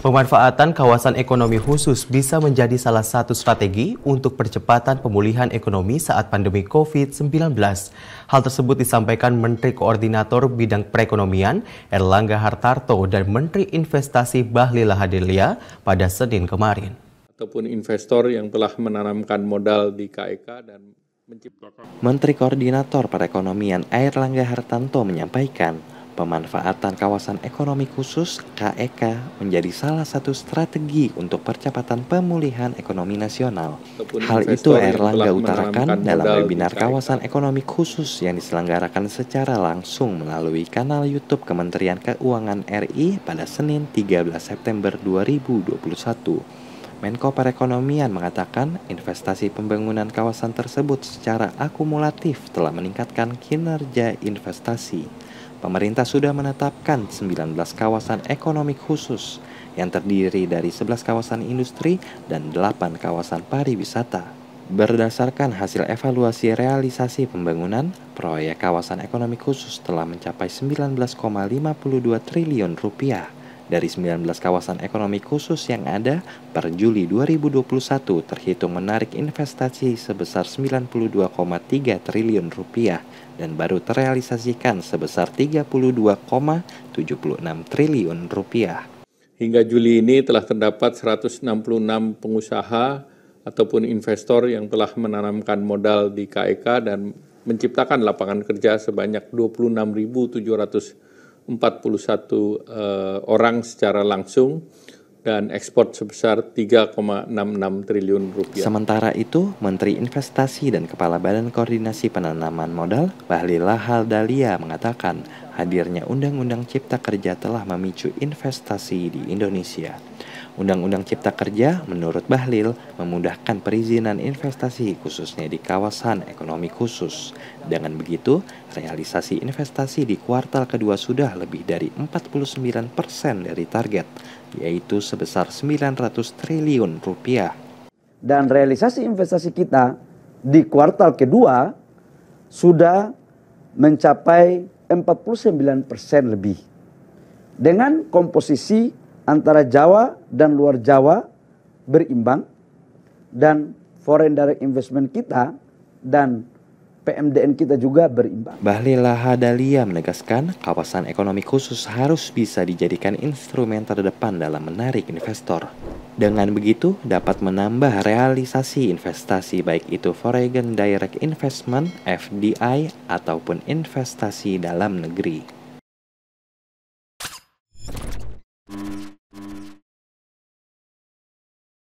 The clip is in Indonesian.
Pemanfaatan kawasan ekonomi khusus bisa menjadi salah satu strategi untuk percepatan pemulihan ekonomi saat pandemi COVID-19. Hal tersebut disampaikan Menteri Koordinator Bidang Perekonomian Erlangga Hartarto dan Menteri Investasi Bahlil Hadilia pada Senin kemarin. Ataupun investor yang telah menanamkan modal di KEK e dan menciptakan... Menteri Koordinator Perekonomian Erlangga Hartanto menyampaikan Pemanfaatan kawasan ekonomi khusus (KEK) e menjadi salah satu strategi untuk percepatan pemulihan ekonomi nasional. Hal itu Erlangga utarakan dalam webinar e kawasan ekonomi khusus yang diselenggarakan secara langsung melalui kanal YouTube Kementerian Keuangan RI pada Senin 13 September 2021. Menko Perekonomian mengatakan investasi pembangunan kawasan tersebut secara akumulatif telah meningkatkan kinerja investasi pemerintah sudah menetapkan 19 kawasan ekonomi khusus yang terdiri dari 11 kawasan industri dan 8 kawasan pariwisata. Berdasarkan hasil evaluasi realisasi pembangunan, proyek kawasan ekonomi khusus telah mencapai 19,52 triliun rupiah. Dari 19 kawasan ekonomi khusus yang ada, per Juli 2021 terhitung menarik investasi sebesar 92,3 triliun rupiah dan baru terrealisasikan sebesar 32,76 triliun rupiah. Hingga Juli ini telah terdapat 166 pengusaha ataupun investor yang telah menanamkan modal di KEK e dan menciptakan lapangan kerja sebanyak 26.700 41 uh, eh, orang secara langsung dan ekspor sebesar 3,66 triliun rupiah. Sementara itu, Menteri Investasi dan Kepala Badan Koordinasi Penanaman Modal, Bahlil Lahal Dalia mengatakan Hadirnya Undang-Undang Cipta Kerja telah memicu investasi di Indonesia. Undang-Undang Cipta Kerja, menurut Bahlil, memudahkan perizinan investasi khususnya di kawasan ekonomi khusus. Dengan begitu, realisasi investasi di kuartal kedua sudah lebih dari 49% dari target, yaitu sebesar 900 triliun rupiah. Dan realisasi investasi kita di kuartal kedua sudah mencapai 49% lebih. Dengan komposisi antara Jawa dan luar Jawa berimbang dan foreign direct investment kita dan PMDN kita juga berimbang. Bahlila Hadalia menegaskan kawasan ekonomi khusus harus bisa dijadikan instrumen terdepan dalam menarik investor. Dengan begitu, dapat menambah realisasi investasi baik itu foreign direct investment, FDI, ataupun investasi dalam negeri.